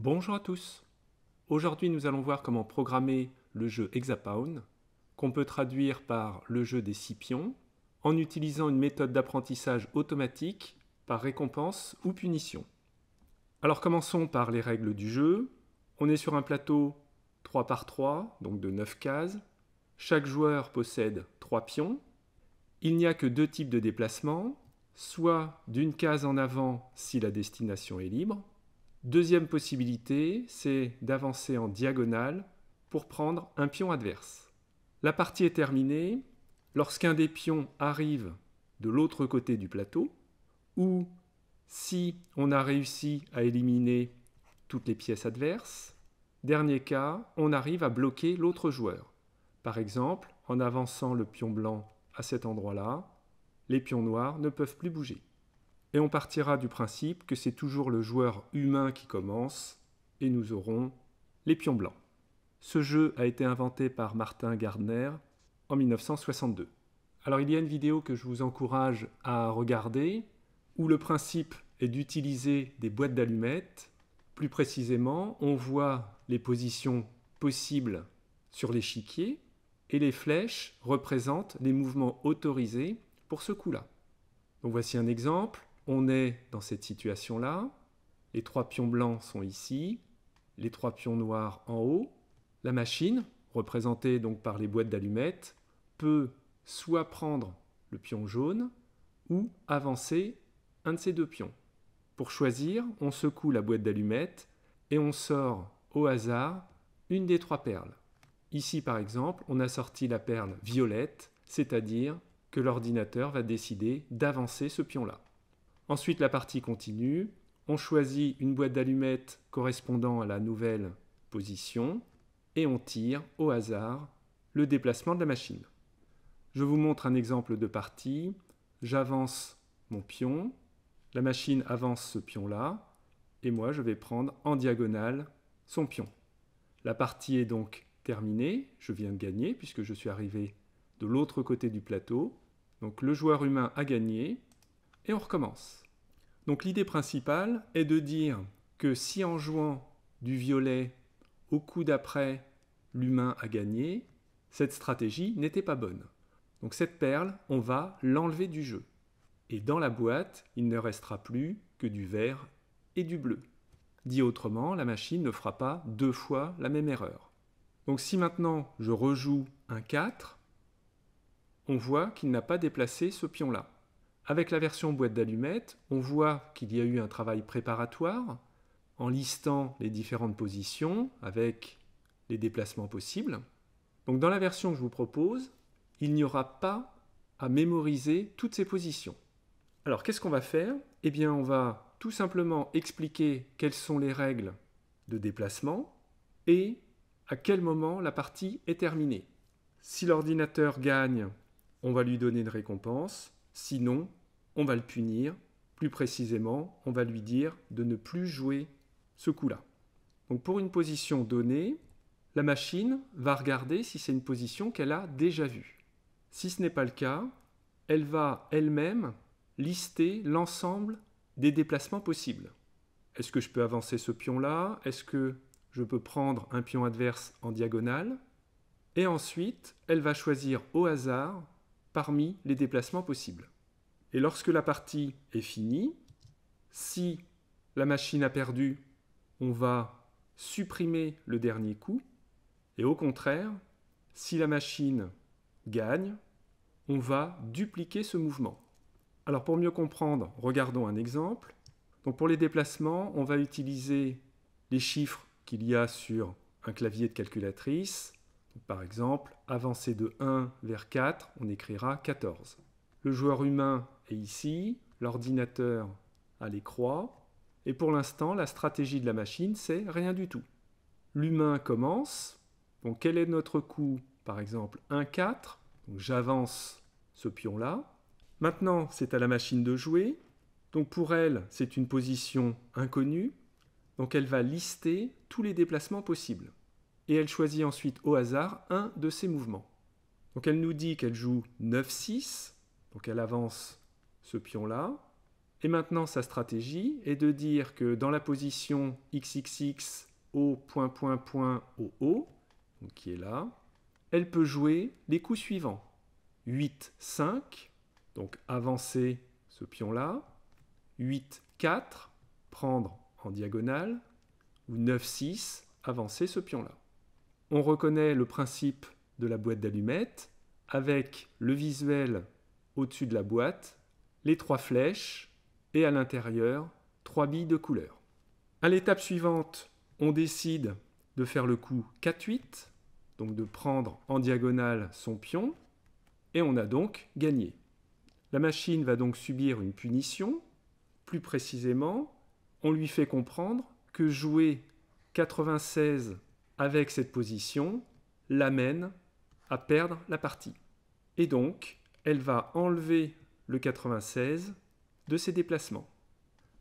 Bonjour à tous Aujourd'hui nous allons voir comment programmer le jeu Hexapound, qu'on peut traduire par le jeu des six pions, en utilisant une méthode d'apprentissage automatique par récompense ou punition. Alors commençons par les règles du jeu. On est sur un plateau 3 par 3, donc de 9 cases. Chaque joueur possède 3 pions. Il n'y a que deux types de déplacements, soit d'une case en avant si la destination est libre, Deuxième possibilité, c'est d'avancer en diagonale pour prendre un pion adverse. La partie est terminée lorsqu'un des pions arrive de l'autre côté du plateau ou si on a réussi à éliminer toutes les pièces adverses. Dernier cas, on arrive à bloquer l'autre joueur. Par exemple, en avançant le pion blanc à cet endroit-là, les pions noirs ne peuvent plus bouger et on partira du principe que c'est toujours le joueur humain qui commence, et nous aurons les pions blancs. Ce jeu a été inventé par Martin Gardner en 1962. Alors il y a une vidéo que je vous encourage à regarder, où le principe est d'utiliser des boîtes d'allumettes. Plus précisément, on voit les positions possibles sur l'échiquier, et les flèches représentent les mouvements autorisés pour ce coup-là. Donc voici un exemple on est dans cette situation-là, les trois pions blancs sont ici, les trois pions noirs en haut, la machine, représentée donc par les boîtes d'allumettes, peut soit prendre le pion jaune ou avancer un de ces deux pions. Pour choisir, on secoue la boîte d'allumettes et on sort au hasard une des trois perles. Ici par exemple, on a sorti la perle violette, c'est-à-dire que l'ordinateur va décider d'avancer ce pion-là. Ensuite, la partie continue. On choisit une boîte d'allumettes correspondant à la nouvelle position et on tire au hasard le déplacement de la machine. Je vous montre un exemple de partie. J'avance mon pion, la machine avance ce pion-là, et moi je vais prendre en diagonale son pion. La partie est donc terminée, je viens de gagner puisque je suis arrivé de l'autre côté du plateau. Donc le joueur humain a gagné, et on recommence. Donc l'idée principale est de dire que si en jouant du violet au coup d'après l'humain a gagné, cette stratégie n'était pas bonne. Donc cette perle, on va l'enlever du jeu. Et dans la boîte, il ne restera plus que du vert et du bleu. Dit autrement, la machine ne fera pas deux fois la même erreur. Donc si maintenant je rejoue un 4, on voit qu'il n'a pas déplacé ce pion-là. Avec la version boîte d'allumettes, on voit qu'il y a eu un travail préparatoire en listant les différentes positions avec les déplacements possibles. Donc dans la version que je vous propose, il n'y aura pas à mémoriser toutes ces positions. Alors qu'est-ce qu'on va faire Eh bien on va tout simplement expliquer quelles sont les règles de déplacement et à quel moment la partie est terminée. Si l'ordinateur gagne, on va lui donner une récompense, sinon on va le punir, plus précisément, on va lui dire de ne plus jouer ce coup-là. Donc pour une position donnée, la machine va regarder si c'est une position qu'elle a déjà vue. Si ce n'est pas le cas, elle va elle-même lister l'ensemble des déplacements possibles. Est-ce que je peux avancer ce pion-là Est-ce que je peux prendre un pion adverse en diagonale Et ensuite, elle va choisir au hasard parmi les déplacements possibles. Et lorsque la partie est finie, si la machine a perdu, on va supprimer le dernier coup. Et au contraire, si la machine gagne, on va dupliquer ce mouvement. Alors pour mieux comprendre, regardons un exemple. pour les déplacements, on va utiliser les chiffres qu'il y a sur un clavier de calculatrice. par exemple, avancer de 1 vers 4, on écrira 14. Le joueur humain est ici, l'ordinateur a les croix, et pour l'instant, la stratégie de la machine, c'est rien du tout. L'humain commence, donc quel est notre coup Par exemple, 1-4, j'avance ce pion-là. Maintenant, c'est à la machine de jouer, donc pour elle, c'est une position inconnue, donc elle va lister tous les déplacements possibles. Et elle choisit ensuite au hasard un de ses mouvements. Donc elle nous dit qu'elle joue 9-6, donc elle avance ce pion-là. Et maintenant, sa stratégie est de dire que dans la position xxx o point point qui est là, elle peut jouer les coups suivants. 8, 5, donc avancer ce pion-là. 8, 4, prendre en diagonale. Ou 9, 6, avancer ce pion-là. On reconnaît le principe de la boîte d'allumettes avec le visuel au-dessus de la boîte, les trois flèches et à l'intérieur, trois billes de couleur. À l'étape suivante, on décide de faire le coup 4-8, donc de prendre en diagonale son pion, et on a donc gagné. La machine va donc subir une punition. Plus précisément, on lui fait comprendre que jouer 96 avec cette position l'amène à perdre la partie. Et donc, elle va enlever le 96 de ses déplacements.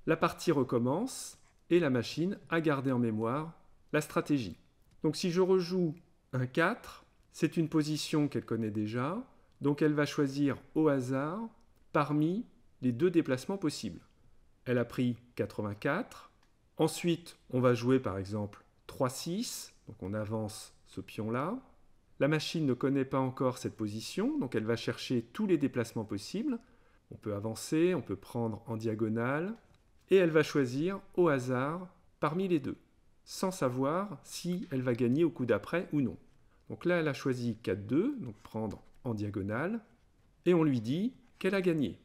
La partie recommence et la machine a gardé en mémoire la stratégie. Donc si je rejoue un 4, c'est une position qu'elle connaît déjà, donc elle va choisir au hasard parmi les deux déplacements possibles. Elle a pris 84, ensuite on va jouer par exemple 3-6, donc on avance ce pion-là, la machine ne connaît pas encore cette position, donc elle va chercher tous les déplacements possibles. On peut avancer, on peut prendre en diagonale, et elle va choisir au hasard parmi les deux, sans savoir si elle va gagner au coup d'après ou non. Donc là, elle a choisi 4-2, donc prendre en diagonale, et on lui dit qu'elle a gagné.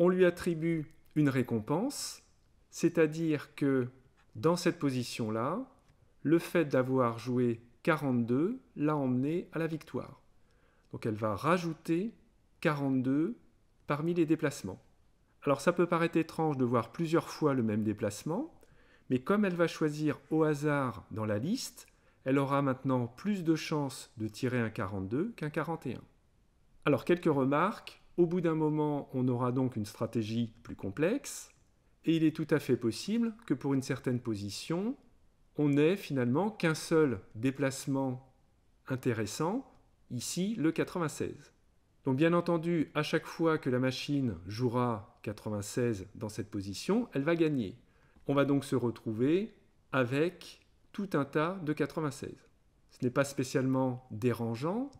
On lui attribue une récompense, c'est-à-dire que dans cette position-là, le fait d'avoir joué 42 l'a emmenée à la victoire. Donc elle va rajouter 42 parmi les déplacements. Alors ça peut paraître étrange de voir plusieurs fois le même déplacement, mais comme elle va choisir au hasard dans la liste, elle aura maintenant plus de chances de tirer un 42 qu'un 41. Alors quelques remarques. Au bout d'un moment, on aura donc une stratégie plus complexe, et il est tout à fait possible que pour une certaine position, on n'est finalement qu'un seul déplacement intéressant, ici le 96. Donc bien entendu, à chaque fois que la machine jouera 96 dans cette position, elle va gagner. On va donc se retrouver avec tout un tas de 96. Ce n'est pas spécialement dérangeant.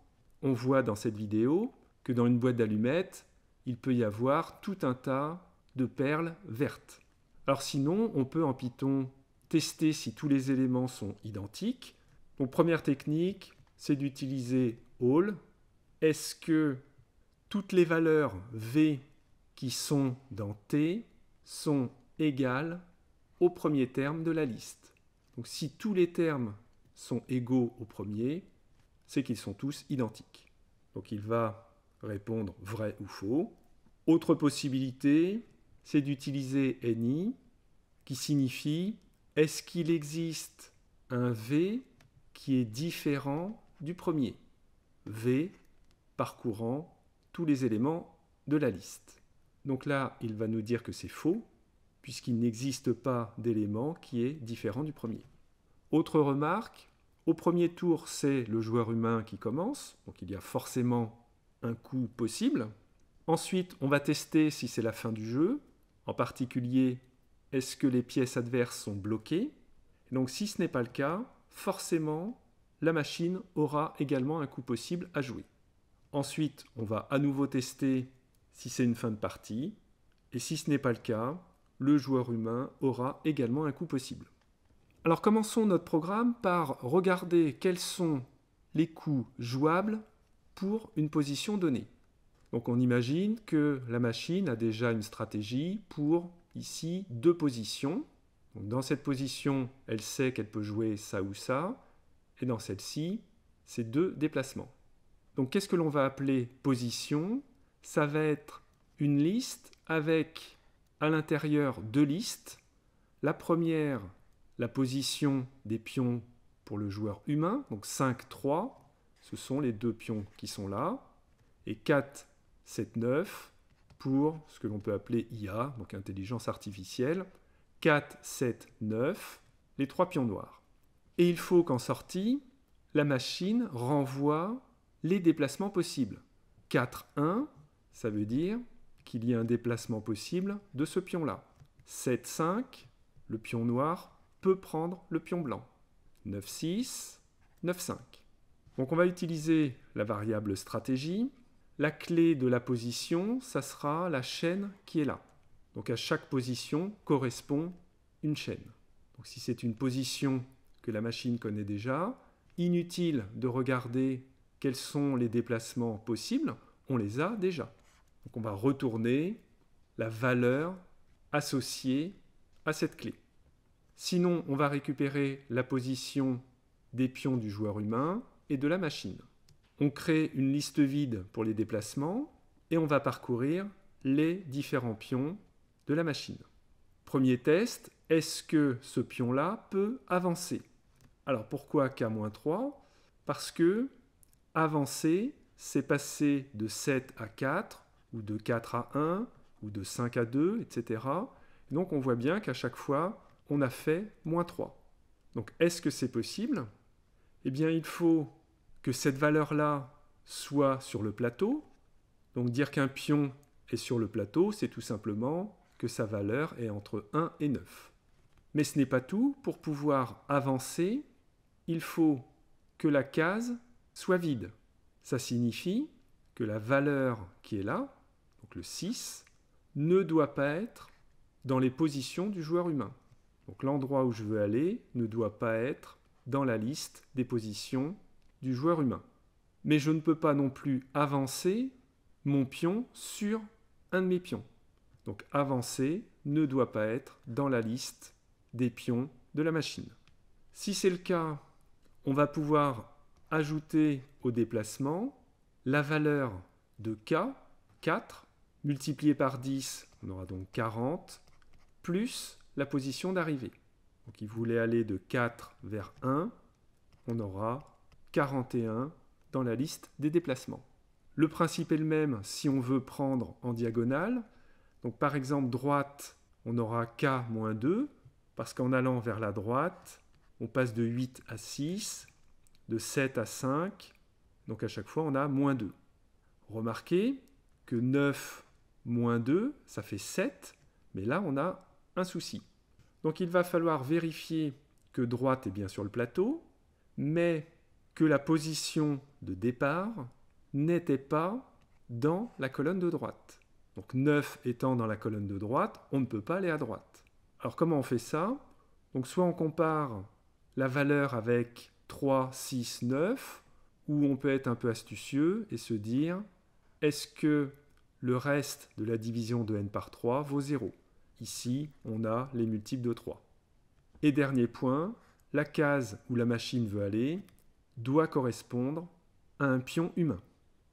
On voit dans cette vidéo que dans une boîte d'allumettes, il peut y avoir tout un tas de perles vertes. Alors sinon, on peut en Python tester si tous les éléments sont identiques. Donc première technique, c'est d'utiliser all. Est-ce que toutes les valeurs v qui sont dans t sont égales au premier terme de la liste Donc si tous les termes sont égaux au premier, c'est qu'ils sont tous identiques. Donc il va répondre vrai ou faux. Autre possibilité, c'est d'utiliser ANY, qui signifie est-ce qu'il existe un V qui est différent du premier V parcourant tous les éléments de la liste. Donc là, il va nous dire que c'est faux, puisqu'il n'existe pas d'élément qui est différent du premier. Autre remarque, au premier tour, c'est le joueur humain qui commence, donc il y a forcément un coup possible. Ensuite, on va tester si c'est la fin du jeu, en particulier est-ce que les pièces adverses sont bloquées Donc si ce n'est pas le cas, forcément, la machine aura également un coup possible à jouer. Ensuite, on va à nouveau tester si c'est une fin de partie. Et si ce n'est pas le cas, le joueur humain aura également un coup possible. Alors commençons notre programme par regarder quels sont les coups jouables pour une position donnée. Donc on imagine que la machine a déjà une stratégie pour ici deux positions. dans cette position, elle sait qu'elle peut jouer ça ou ça, et dans celle-ci, c'est deux déplacements. Donc qu'est-ce que l'on va appeler position Ça va être une liste avec à l'intérieur deux listes. La première, la position des pions pour le joueur humain, donc 5, 3, ce sont les deux pions qui sont là, et 4, 7, 9, pour ce que l'on peut appeler IA, donc intelligence artificielle, 4, 7, 9, les trois pions noirs. Et il faut qu'en sortie, la machine renvoie les déplacements possibles. 4, 1, ça veut dire qu'il y a un déplacement possible de ce pion-là. 7, 5, le pion noir peut prendre le pion blanc. 9, 6, 9, 5. Donc on va utiliser la variable stratégie la clé de la position, ça sera la chaîne qui est là. Donc à chaque position correspond une chaîne. Donc si c'est une position que la machine connaît déjà, inutile de regarder quels sont les déplacements possibles, on les a déjà. Donc on va retourner la valeur associée à cette clé. Sinon, on va récupérer la position des pions du joueur humain et de la machine on crée une liste vide pour les déplacements et on va parcourir les différents pions de la machine. Premier test, est-ce que ce pion-là peut avancer Alors pourquoi K-3 Parce que avancer, c'est passer de 7 à 4, ou de 4 à 1, ou de 5 à 2, etc. Donc on voit bien qu'à chaque fois, on a fait moins 3. Donc est-ce que c'est possible Eh bien il faut que cette valeur-là soit sur le plateau. Donc dire qu'un pion est sur le plateau, c'est tout simplement que sa valeur est entre 1 et 9. Mais ce n'est pas tout. Pour pouvoir avancer, il faut que la case soit vide. Ça signifie que la valeur qui est là, donc le 6, ne doit pas être dans les positions du joueur humain. Donc l'endroit où je veux aller ne doit pas être dans la liste des positions joueur humain. Mais je ne peux pas non plus avancer mon pion sur un de mes pions. Donc avancer ne doit pas être dans la liste des pions de la machine. Si c'est le cas, on va pouvoir ajouter au déplacement la valeur de k, 4, multipliée par 10, on aura donc 40, plus la position d'arrivée. Donc il voulait aller de 4 vers 1, on aura 41 dans la liste des déplacements. Le principe est le même si on veut prendre en diagonale. Donc par exemple droite, on aura k-2, parce qu'en allant vers la droite, on passe de 8 à 6, de 7 à 5, donc à chaque fois on a moins 2. Remarquez que 9 moins 2, ça fait 7, mais là on a un souci. Donc il va falloir vérifier que droite est bien sur le plateau, mais que la position de départ n'était pas dans la colonne de droite. Donc 9 étant dans la colonne de droite, on ne peut pas aller à droite. Alors comment on fait ça Donc soit on compare la valeur avec 3, 6, 9, ou on peut être un peu astucieux et se dire est-ce que le reste de la division de n par 3 vaut 0 Ici, on a les multiples de 3. Et dernier point, la case où la machine veut aller, doit correspondre à un pion humain.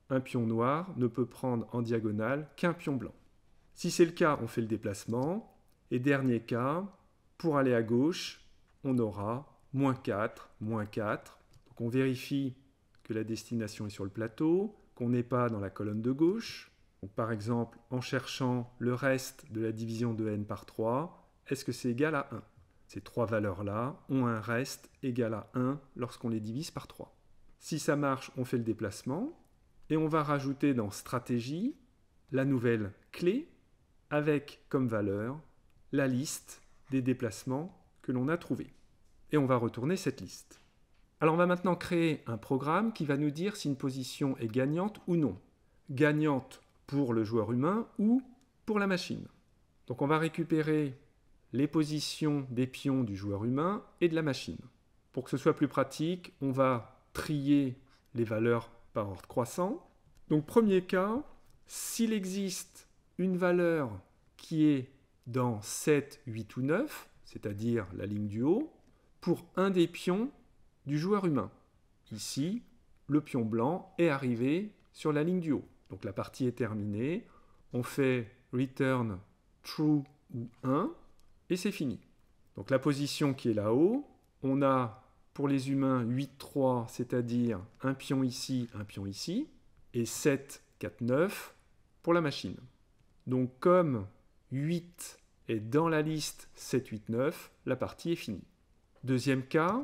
Un pion noir ne peut prendre en diagonale qu'un pion blanc. Si c'est le cas, on fait le déplacement. Et dernier cas, pour aller à gauche, on aura moins 4, moins 4. Donc on vérifie que la destination est sur le plateau, qu'on n'est pas dans la colonne de gauche. par exemple, en cherchant le reste de la division de n par 3, est-ce que c'est égal à 1 ces trois valeurs-là ont un reste égal à 1 lorsqu'on les divise par 3. Si ça marche, on fait le déplacement et on va rajouter dans stratégie la nouvelle clé avec comme valeur la liste des déplacements que l'on a trouvés. Et on va retourner cette liste. Alors on va maintenant créer un programme qui va nous dire si une position est gagnante ou non. Gagnante pour le joueur humain ou pour la machine. Donc on va récupérer les positions des pions du joueur humain et de la machine. Pour que ce soit plus pratique, on va trier les valeurs par ordre croissant. Donc premier cas, s'il existe une valeur qui est dans 7, 8 ou 9, c'est-à-dire la ligne du haut, pour un des pions du joueur humain. Ici, le pion blanc est arrivé sur la ligne du haut. Donc la partie est terminée. On fait return true ou 1 et c'est fini. Donc la position qui est là-haut, on a pour les humains 8-3, c'est-à-dire un pion ici, un pion ici, et 7-4-9 pour la machine. Donc comme 8 est dans la liste 7-8-9, la partie est finie. Deuxième cas,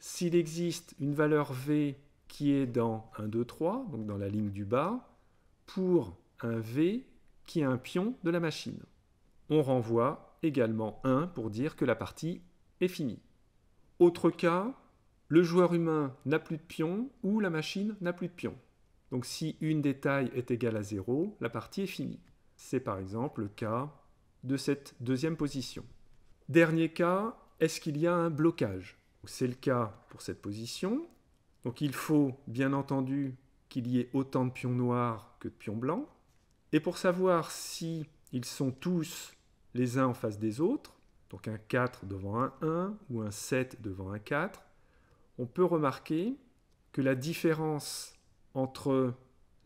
s'il existe une valeur V qui est dans 1, 2, 3, donc dans la ligne du bas, pour un V qui est un pion de la machine. On renvoie également 1 pour dire que la partie est finie. Autre cas, le joueur humain n'a plus de pions ou la machine n'a plus de pions. Donc si une des tailles est égale à 0, la partie est finie. C'est par exemple le cas de cette deuxième position. Dernier cas, est-ce qu'il y a un blocage C'est le cas pour cette position. Donc il faut bien entendu qu'il y ait autant de pions noirs que de pions blancs. Et pour savoir si ils sont tous les uns en face des autres, donc un 4 devant un 1 ou un 7 devant un 4, on peut remarquer que la différence entre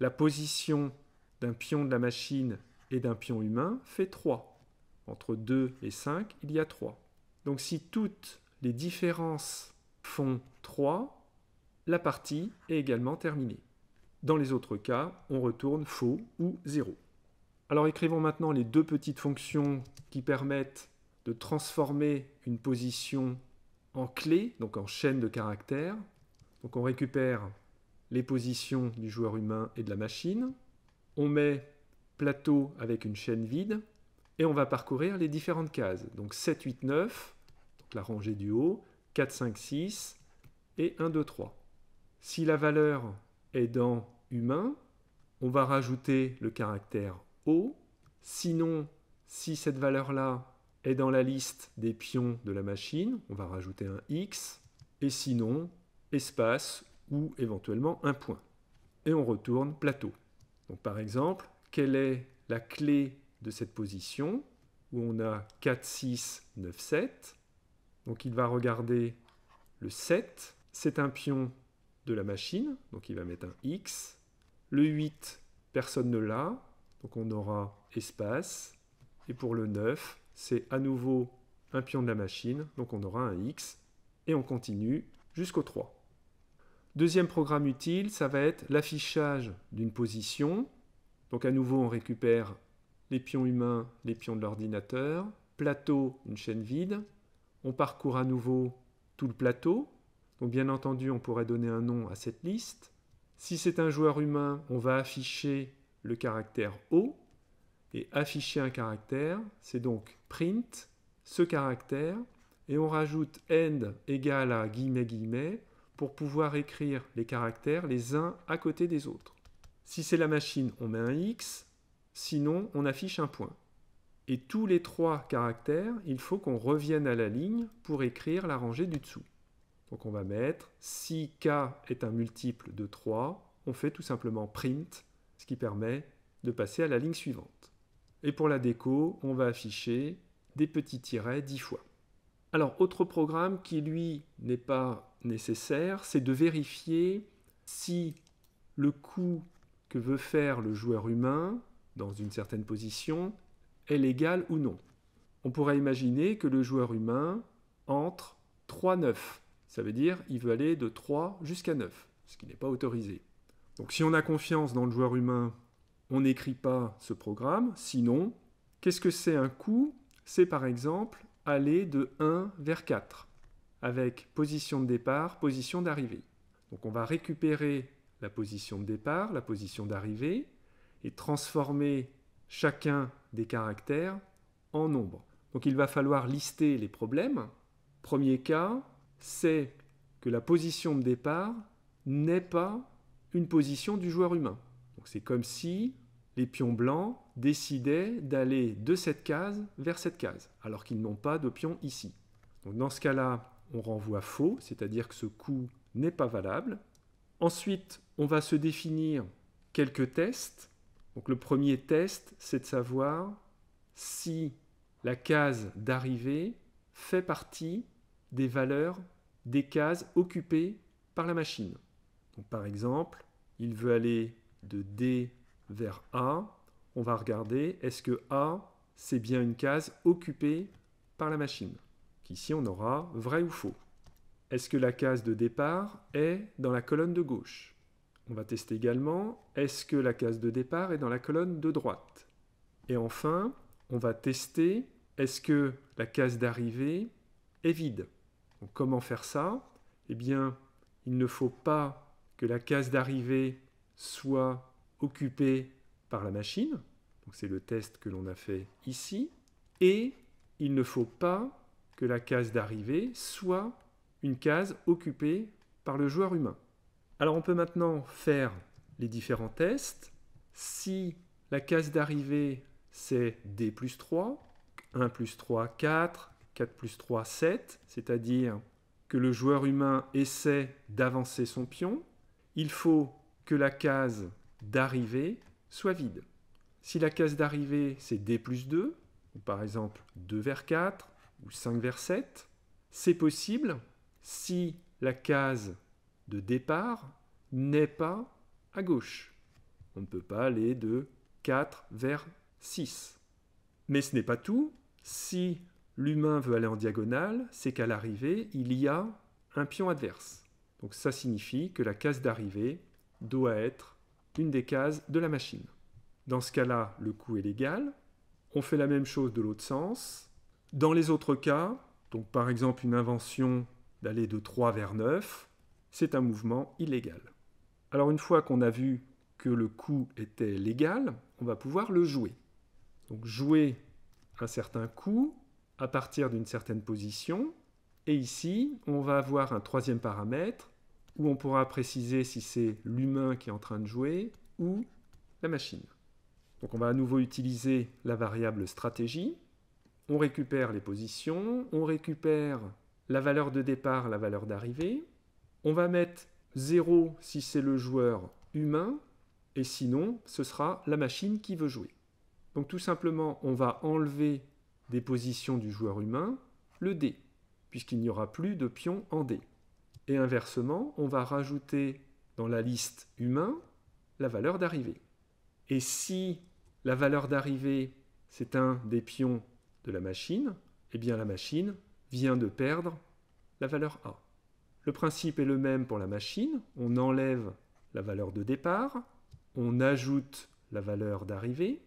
la position d'un pion de la machine et d'un pion humain fait 3. Entre 2 et 5, il y a 3. Donc si toutes les différences font 3, la partie est également terminée. Dans les autres cas, on retourne faux ou 0. Alors écrivons maintenant les deux petites fonctions qui permettent de transformer une position en clé, donc en chaîne de caractères. Donc on récupère les positions du joueur humain et de la machine. On met plateau avec une chaîne vide et on va parcourir les différentes cases. Donc 7, 8, 9, donc la rangée du haut, 4, 5, 6 et 1, 2, 3. Si la valeur est dans humain, on va rajouter le caractère Sinon, si cette valeur-là est dans la liste des pions de la machine, on va rajouter un X, et sinon, espace ou éventuellement un point. Et on retourne plateau. Donc par exemple, quelle est la clé de cette position où on a 4, 6, 9, 7 Donc il va regarder le 7, c'est un pion de la machine, donc il va mettre un X. Le 8, personne ne l'a, donc on aura espace. Et pour le 9, c'est à nouveau un pion de la machine, donc on aura un X. Et on continue jusqu'au 3. Deuxième programme utile, ça va être l'affichage d'une position. Donc à nouveau, on récupère les pions humains, les pions de l'ordinateur. Plateau, une chaîne vide. On parcourt à nouveau tout le plateau. Donc bien entendu, on pourrait donner un nom à cette liste. Si c'est un joueur humain, on va afficher le caractère O et afficher un caractère, c'est donc print ce caractère et on rajoute end égale à guillemets guillemets pour pouvoir écrire les caractères les uns à côté des autres. Si c'est la machine, on met un X, sinon on affiche un point. Et tous les trois caractères, il faut qu'on revienne à la ligne pour écrire la rangée du dessous. Donc on va mettre si k est un multiple de 3, on fait tout simplement print ce qui permet de passer à la ligne suivante. Et pour la déco, on va afficher des petits tirets 10 fois. Alors, autre programme qui, lui, n'est pas nécessaire, c'est de vérifier si le coup que veut faire le joueur humain dans une certaine position est légal ou non. On pourrait imaginer que le joueur humain entre 3-9. Ça veut dire il veut aller de 3 jusqu'à 9, ce qui n'est pas autorisé. Donc si on a confiance dans le joueur humain, on n'écrit pas ce programme. Sinon, qu'est-ce que c'est un coup C'est par exemple aller de 1 vers 4 avec position de départ, position d'arrivée. Donc on va récupérer la position de départ, la position d'arrivée et transformer chacun des caractères en nombre. Donc il va falloir lister les problèmes. Premier cas, c'est que la position de départ n'est pas une position du joueur humain. Donc c'est comme si les pions blancs décidaient d'aller de cette case vers cette case, alors qu'ils n'ont pas de pion ici. dans ce cas-là, on renvoie faux, c'est-à-dire que ce coup n'est pas valable. Ensuite, on va se définir quelques tests. Donc le premier test, c'est de savoir si la case d'arrivée fait partie des valeurs des cases occupées par la machine par exemple, il veut aller de D vers A. On va regarder, est-ce que A, c'est bien une case occupée par la machine Ici, on aura vrai ou faux. Est-ce que la case de départ est dans la colonne de gauche On va tester également, est-ce que la case de départ est dans la colonne de droite Et enfin, on va tester, est-ce que la case d'arrivée est vide Comment faire ça Eh bien, il ne faut pas que la case d'arrivée soit occupée par la machine, c'est le test que l'on a fait ici, et il ne faut pas que la case d'arrivée soit une case occupée par le joueur humain. Alors on peut maintenant faire les différents tests. Si la case d'arrivée c'est D plus 3, 1 plus 3, 4, 4 plus 3, 7, c'est-à-dire que le joueur humain essaie d'avancer son pion, il faut que la case d'arrivée soit vide. Si la case d'arrivée, c'est D plus 2, ou par exemple 2 vers 4, ou 5 vers 7, c'est possible si la case de départ n'est pas à gauche. On ne peut pas aller de 4 vers 6. Mais ce n'est pas tout. Si l'humain veut aller en diagonale, c'est qu'à l'arrivée, il y a un pion adverse. Donc ça signifie que la case d'arrivée doit être une des cases de la machine. Dans ce cas-là, le coup est légal. On fait la même chose de l'autre sens. Dans les autres cas, donc par exemple une invention d'aller de 3 vers 9, c'est un mouvement illégal. Alors une fois qu'on a vu que le coup était légal, on va pouvoir le jouer. Donc jouer un certain coup à partir d'une certaine position, et ici, on va avoir un troisième paramètre où on pourra préciser si c'est l'humain qui est en train de jouer ou la machine. Donc on va à nouveau utiliser la variable stratégie. On récupère les positions, on récupère la valeur de départ, la valeur d'arrivée. On va mettre 0 si c'est le joueur humain, et sinon ce sera la machine qui veut jouer. Donc tout simplement, on va enlever des positions du joueur humain le dé puisqu'il n'y aura plus de pions en D. Et inversement, on va rajouter dans la liste humain la valeur d'arrivée. Et si la valeur d'arrivée, c'est un des pions de la machine, eh bien la machine vient de perdre la valeur A. Le principe est le même pour la machine, on enlève la valeur de départ, on ajoute la valeur d'arrivée,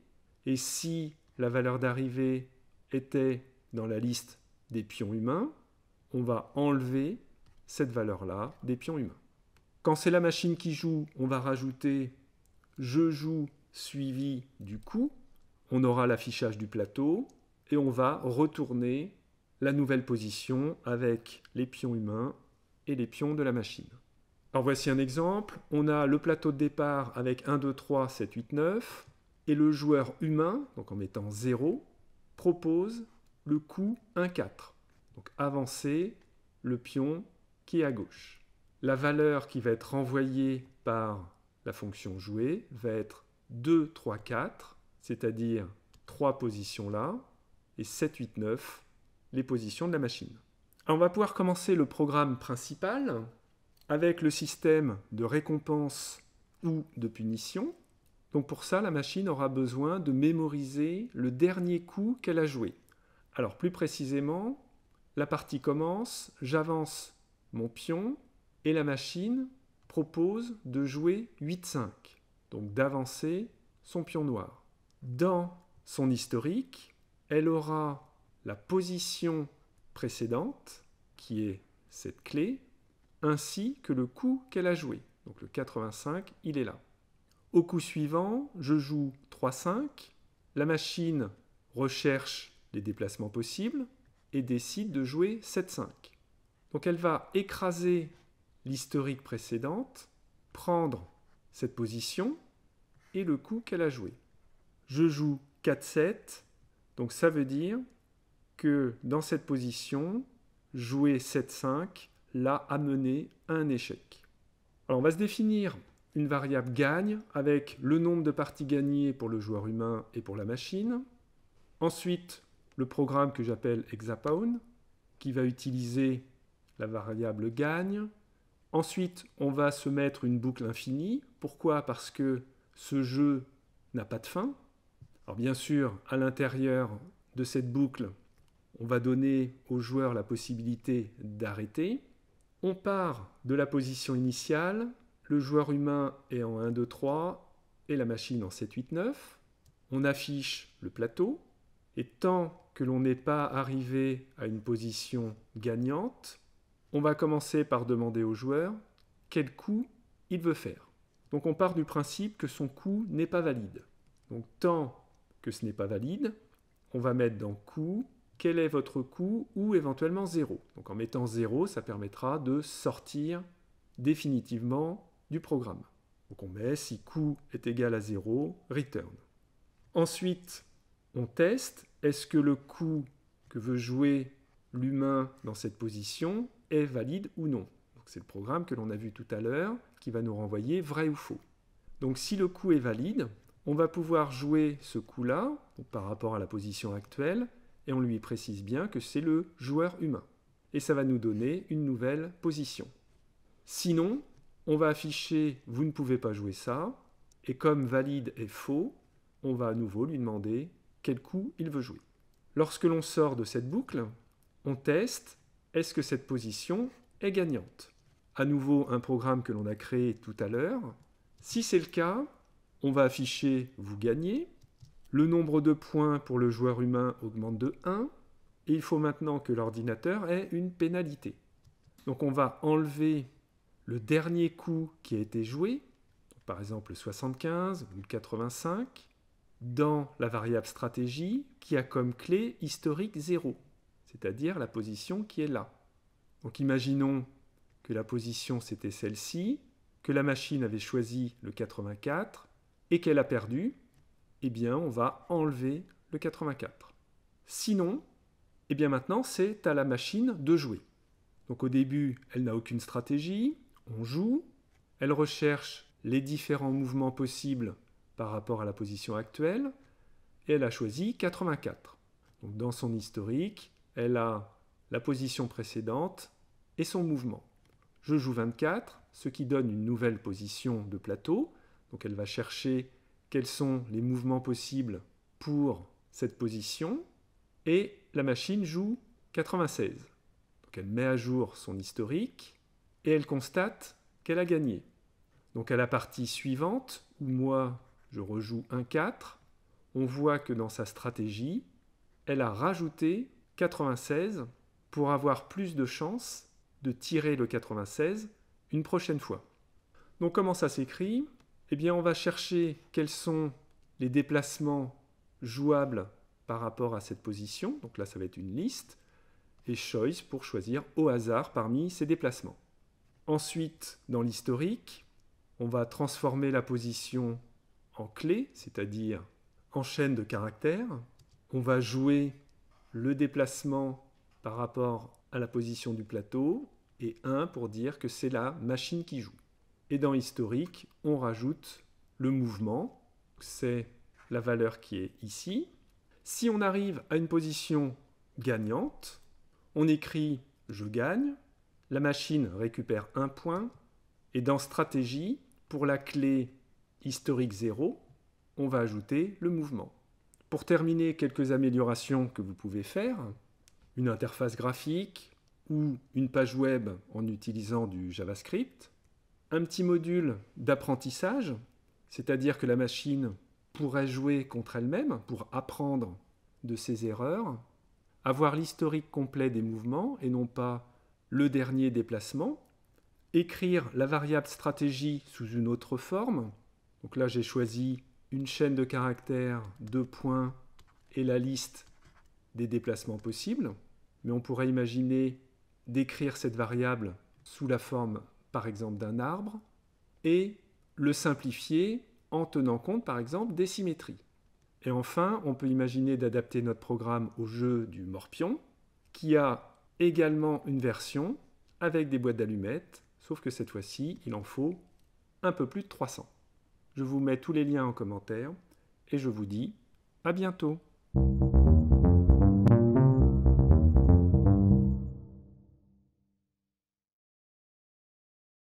et si la valeur d'arrivée était dans la liste des pions humains, on va enlever cette valeur-là des pions humains. Quand c'est la machine qui joue, on va rajouter je joue suivi du coup. On aura l'affichage du plateau et on va retourner la nouvelle position avec les pions humains et les pions de la machine. Alors voici un exemple. On a le plateau de départ avec 1, 2, 3, 7, 8, 9. Et le joueur humain, donc en mettant 0, propose le coup 1, 4. Donc avancer le pion qui est à gauche. La valeur qui va être renvoyée par la fonction jouer va être 2, 3, 4, c'est-à-dire 3 positions là, et 7, 8, 9, les positions de la machine. on va pouvoir commencer le programme principal avec le système de récompense ou de punition. Donc pour ça, la machine aura besoin de mémoriser le dernier coup qu'elle a joué. Alors plus précisément, la partie commence, j'avance mon pion et la machine propose de jouer 8-5, donc d'avancer son pion noir. Dans son historique, elle aura la position précédente, qui est cette clé, ainsi que le coup qu'elle a joué. Donc le 85, il est là. Au coup suivant, je joue 3-5, la machine recherche les déplacements possibles, et décide de jouer 7-5. Donc elle va écraser l'historique précédente, prendre cette position et le coup qu'elle a joué. Je joue 4-7, donc ça veut dire que dans cette position, jouer 7-5 l'a amené à un échec. Alors on va se définir une variable gagne avec le nombre de parties gagnées pour le joueur humain et pour la machine. Ensuite, le programme que j'appelle Hexapown qui va utiliser la variable gagne. Ensuite, on va se mettre une boucle infinie. Pourquoi Parce que ce jeu n'a pas de fin. Alors bien sûr, à l'intérieur de cette boucle, on va donner au joueur la possibilité d'arrêter. On part de la position initiale, le joueur humain est en 1, 2, 3 et la machine en 7, 8, 9. On affiche le plateau et tant que l'on n'est pas arrivé à une position gagnante, on va commencer par demander au joueur quel coup il veut faire. Donc on part du principe que son coup n'est pas valide. Donc tant que ce n'est pas valide, on va mettre dans coup quel est votre coup ou éventuellement 0. Donc en mettant 0, ça permettra de sortir définitivement du programme. Donc on met si coût est égal à 0, return. Ensuite, on teste est-ce que le coup que veut jouer l'humain dans cette position est valide ou non C'est le programme que l'on a vu tout à l'heure qui va nous renvoyer vrai ou faux. Donc si le coup est valide, on va pouvoir jouer ce coup-là par rapport à la position actuelle et on lui précise bien que c'est le joueur humain. Et ça va nous donner une nouvelle position. Sinon, on va afficher « vous ne pouvez pas jouer ça » et comme valide est faux, on va à nouveau lui demander quel coup il veut jouer. Lorsque l'on sort de cette boucle, on teste est-ce que cette position est gagnante. À nouveau un programme que l'on a créé tout à l'heure. Si c'est le cas, on va afficher vous gagnez. Le nombre de points pour le joueur humain augmente de 1 et il faut maintenant que l'ordinateur ait une pénalité. Donc on va enlever le dernier coup qui a été joué, par exemple 75 ou 85, dans la variable stratégie qui a comme clé historique 0, c'est-à-dire la position qui est là. Donc imaginons que la position c'était celle-ci, que la machine avait choisi le 84 et qu'elle a perdu, eh bien on va enlever le 84. Sinon, eh bien maintenant c'est à la machine de jouer. Donc au début, elle n'a aucune stratégie, on joue, elle recherche les différents mouvements possibles par rapport à la position actuelle, et elle a choisi 84. Donc dans son historique, elle a la position précédente et son mouvement. Je joue 24, ce qui donne une nouvelle position de plateau. Donc elle va chercher quels sont les mouvements possibles pour cette position. Et la machine joue 96. elle met à jour son historique et elle constate qu'elle a gagné. Donc à la partie suivante, où moi je rejoue un 4. On voit que dans sa stratégie, elle a rajouté 96 pour avoir plus de chances de tirer le 96 une prochaine fois. Donc comment ça s'écrit Eh bien on va chercher quels sont les déplacements jouables par rapport à cette position. Donc là ça va être une liste et choice pour choisir au hasard parmi ces déplacements. Ensuite, dans l'historique, on va transformer la position clé, c'est-à-dire en chaîne de caractères. On va jouer le déplacement par rapport à la position du plateau et 1 pour dire que c'est la machine qui joue. Et dans historique, on rajoute le mouvement, c'est la valeur qui est ici. Si on arrive à une position gagnante, on écrit je gagne, la machine récupère un point, et dans stratégie, pour la clé historique 0, on va ajouter le mouvement. Pour terminer, quelques améliorations que vous pouvez faire. Une interface graphique ou une page web en utilisant du JavaScript. Un petit module d'apprentissage, c'est-à-dire que la machine pourrait jouer contre elle-même pour apprendre de ses erreurs. Avoir l'historique complet des mouvements et non pas le dernier déplacement. Écrire la variable stratégie sous une autre forme, donc là, j'ai choisi une chaîne de caractères, deux points et la liste des déplacements possibles. Mais on pourrait imaginer d'écrire cette variable sous la forme, par exemple, d'un arbre et le simplifier en tenant compte, par exemple, des symétries. Et enfin, on peut imaginer d'adapter notre programme au jeu du Morpion, qui a également une version avec des boîtes d'allumettes, sauf que cette fois-ci, il en faut un peu plus de 300. Je vous mets tous les liens en commentaire et je vous dis à bientôt.